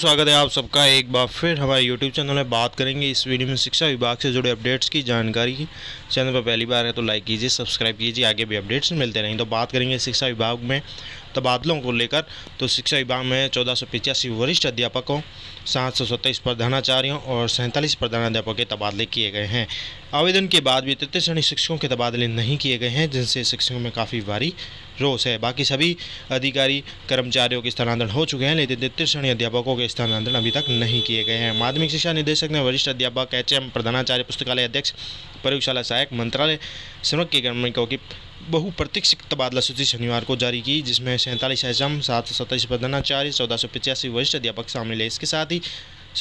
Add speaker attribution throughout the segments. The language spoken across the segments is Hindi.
Speaker 1: स्वागत है आप सबका एक बार फिर हमारे YouTube चैनल में बात करेंगे इस वीडियो में शिक्षा विभाग से जुड़े अपडेट्स की जानकारी की चैनल पर पहली बार है तो लाइक कीजिए सब्सक्राइब कीजिए आगे भी अपडेट्स मिलते रहेंगे तो बात करेंगे शिक्षा विभाग में तबादलों को लेकर तो शिक्षा विभाग में चौदह सौ पिचासी वरिष्ठ अध्यापकों सात सौ सत्ताईस प्रधानाचार्यों और सैंतालीस प्रधानाध्यापकों के तबादले किए गए हैं आवेदन के बाद भी तृतीय श्रेणी शिक्षकों के तबादले नहीं किए गए हैं जिनसे शिक्षकों में काफ़ी भारी रोष है बाकी सभी अधिकारी कर्मचारियों के स्थानांतरण हो चुके हैं लेकिन तृतीय श्रेणी अध्यापकों के स्थानांतरण अभी तक नहीं किए गए हैं माध्यमिक शिक्षा निदेशक ने वरिष्ठ अध्यापक एच प्रधानाचार्य पुस्तकालय अध्यक्ष प्रयोगशाला सहायक मंत्रालय संरक्षण के कर्मिकों की बहुप्रतीक्षित तबादला सूची शनिवार को जारी की जिसमें सैंतालीस एजम सात सौ सत्ताईस प्रधानाचार्य चौदह सौ पिचासी वरिष्ठ अध्यापक शामिल है इसके साथ ही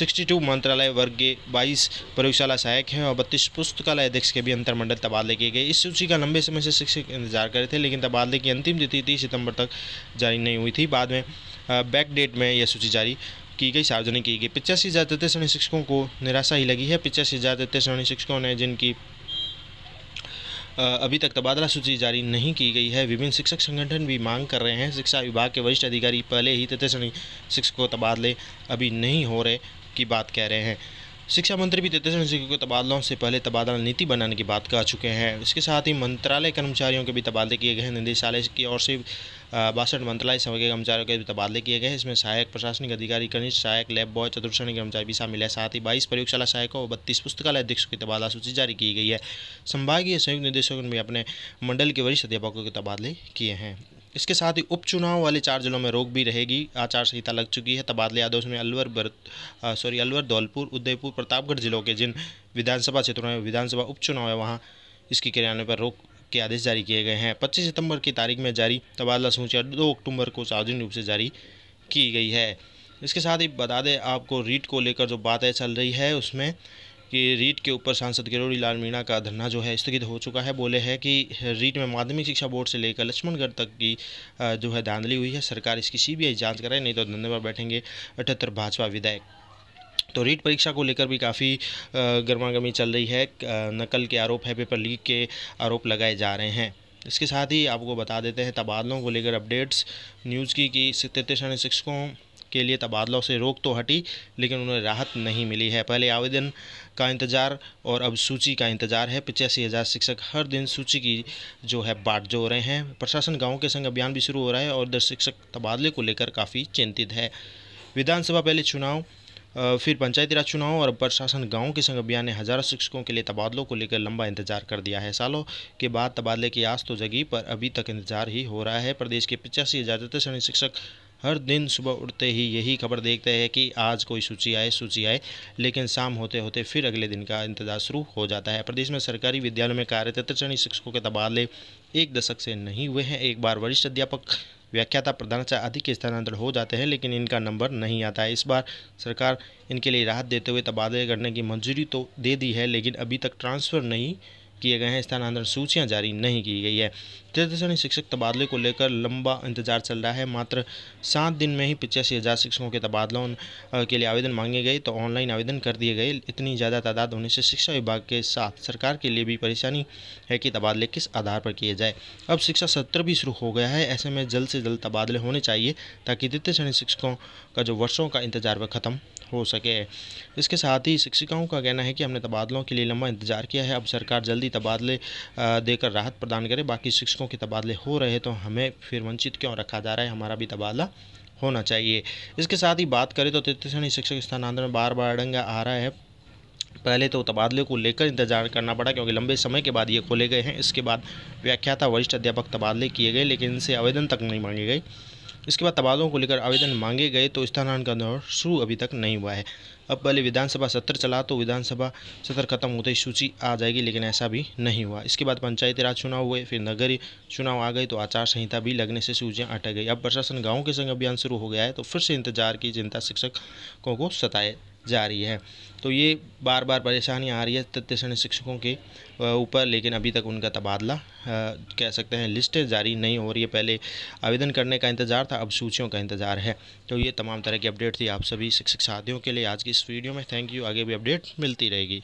Speaker 1: 62 मंत्रालय वर्ग के बाईस प्रयोगशाला सहायक हैं और बत्तीस पुस्तकालय अध्यक्ष के भी अंतरमंडल तबादले किए गए इस सूची का लंबे समय से शिक्षक इंतजार कर रहे थे लेकिन तबादले की अंतिम तिथि तीस सितंबर तक जारी नहीं हुई थी बाद में बैक डेट में यह सूची जारी की गई सार्वजनिक की गई पिचासी हज़ार श्रेणी शिक्षकों को निराशा ही लगी है पिचासी हज़ार श्रेणी शिक्षकों ने जिनकी अभी तक तबादला सूची जारी नहीं की गई है विभिन्न शिक्षक संगठन भी मांग कर रहे हैं शिक्षा विभाग के वरिष्ठ अधिकारी पहले ही श्रेणी शिक्षकों तबादले अभी नहीं हो रहे की बात कह रहे हैं शिक्षा मंत्री भी श्रेणी शिक्षकों के तबादलों से पहले तबादला नीति बनाने की बात कह चुके हैं इसके साथ ही मंत्रालय कर्मचारियों के भी तबादले किए गए निदेशालय की ओर से बासठ मंत्रालय सेवा के कर्मचारियों के तबादले किए गए इसमें सहायक प्रशासनिक अधिकारी कनिष्ठ सहायक लैब बॉय चतुर्श्रेणी कर्मचारी भी शामिल है साथ ही बाईस प्रयोगशाला सहायकों और बत्तीस पुस्तकालय अध्यक्षों की तबादला सूची जारी की गई है संभागीय संयुक्त निदेशकों ने भी अपने मंडल के वरिष्ठ अध्यापकों के तबादले किए हैं इसके साथ ही उपचुनाव वाले चार जिलों में रोक भी रहेगी आचार संहिता लग चुकी है तबादले आदेश में अलवर बर सॉरी अलवर धौलपुर उदयपुर प्रतापगढ़ जिलों के जिन विधानसभा क्षेत्रों में विधानसभा उपचुनाव है वहाँ इसकी क्रियान्वयन पर रोक के आदेश जारी किए गए हैं पच्चीस सितंबर की तारीख में जारी तबादला सूची दो अक्टूबर को सार्वजनिक रूप से जारी की गई है इसके साथ ही बता दें आपको रीट को लेकर जो बातें चल रही है उसमें कि रीट के ऊपर सांसद किरोड़ी लाल मीणा का धरना जो है स्थगित हो चुका है बोले हैं कि रीट में माध्यमिक शिक्षा बोर्ड से लेकर लक्ष्मणगढ़ तक की जो है धांधली हुई है सरकार इसकी सीबीआई जांच कराए नहीं तो धंधे पर बैठेंगे अठहत्तर भाजपा विधायक तो रीट परीक्षा को लेकर भी काफ़ी गर्मागर्मी चल रही है नकल के आरोप है पेपर लीक के आरोप लगाए जा रहे हैं इसके साथ ही आपको बता देते हैं तबादलों को लेकर अपडेट्स न्यूज़ की कि श्रेणी शिक्षकों के लिए तबादलों से रोक तो हटी लेकिन उन्हें राहत नहीं मिली है पहले आवेदन का इंतज़ार और अब सूची का इंतज़ार है पचासी हज़ार शिक्षक हर दिन सूची की जो है बाट जो रहे हैं प्रशासन गाँव के संग अभियान भी शुरू हो रहा है और दर शिक्षक तबादले को लेकर काफ़ी चिंतित है विधानसभा पहले चुनाव फिर पंचायती राज चुनाव और प्रशासन गांव के संग अभियान ने हजारों शिक्षकों के लिए तबादलों को लेकर लंबा इंतजार कर दिया है सालों के बाद तबादले की आस तो जगी पर अभी तक इंतजार ही हो रहा है प्रदेश के पचासी ज़्यादातर श्रेणी शिक्षक हर दिन सुबह उठते ही यही खबर देखते हैं कि आज कोई सूची आए सूची आए लेकिन शाम होते होते फिर अगले दिन का इंतजार शुरू हो जाता है प्रदेश में सरकारी विद्यालयों में कार्यरत श्रेणी शिक्षकों के तबादले एक दशक से नहीं हुए हैं एक बार वरिष्ठ अध्यापक व्याख्याता प्रधानाचार्य आदि के स्थानांतरण हो जाते हैं लेकिन इनका नंबर नहीं आता है इस बार सरकार इनके लिए राहत देते हुए तबादले करने की मंजूरी तो दे दी है लेकिन अभी तक ट्रांसफ़र नहीं किए गए हैं स्थानांतरण सूचियाँ जारी नहीं की गई है श्रेणी शिक्षक तबादले को लेकर लंबा इंतजार चल रहा है मात्र सात दिन में ही पिचासी हज़ार शिक्षकों के तबादलों के लिए आवेदन मांगे गए तो ऑनलाइन आवेदन कर दिए गए इतनी ज़्यादा तादाद होने से शिक्षा विभाग के साथ सरकार के लिए भी परेशानी है कि तबादले किस आधार पर किए जाए अब शिक्षा सत्र भी शुरू हो गया है ऐसे में जल्द से जल्द तबादले होने चाहिए ताकि तृतीय श्रेणी शिक्षकों का जो वर्षों का इंतजार वह खत्म हो सके इसके साथ ही शिक्षिकाओं का कहना है कि हमने तबादलों के लिए लंबा इंतजार किया है अब सरकार जल्दी तबादले देकर राहत प्रदान करे बाकी शिक्षकों के तबादले हो रहे तो हमें फिर वंचित क्यों रखा जा रहा है हमारा भी तबादला होना चाहिए इसके साथ ही बात करें तो तृतीय शिक्षक स्थानांतरण बार बार अड़ंगा आ रहा है पहले तो तबादले को लेकर इंतजार करना पड़ा क्योंकि लंबे समय के बाद ये खोले गए हैं इसके बाद व्याख्याता वरिष्ठ अध्यापक तबादले किए गए लेकिन इनसे आवेदन तक नहीं मांगे गए इसके बाद तबादलों को लेकर आवेदन मांगे गए तो स्थानांतरण का दौर शुरू अभी तक नहीं हुआ है अब पहले विधानसभा सत्र चला तो विधानसभा सत्र खत्म होते ही सूची आ जाएगी लेकिन ऐसा भी नहीं हुआ इसके बाद पंचायती राज चुनाव हुए फिर नगरीय चुनाव आ गए तो आचार संहिता भी लगने से सूचियाँ अटक गई अब प्रशासन गाँव के संग अभियान शुरू हो गया है तो फिर से इंतजार की जनता शिक्षकों को सताए जा रही है तो ये बार बार परेशानी आ रही है श्रेणी शिक्षकों के ऊपर लेकिन अभी तक उनका तबादला कह सकते हैं लिस्ट जारी नहीं हो रही है पहले आवेदन करने का इंतज़ार था अब सूचियों का इंतज़ार है तो ये तमाम तरह की अपडेट थी आप सभी शिक्षक साथियों के लिए आज की इस वीडियो में थैंक यू आगे भी अपडेट मिलती रहेगी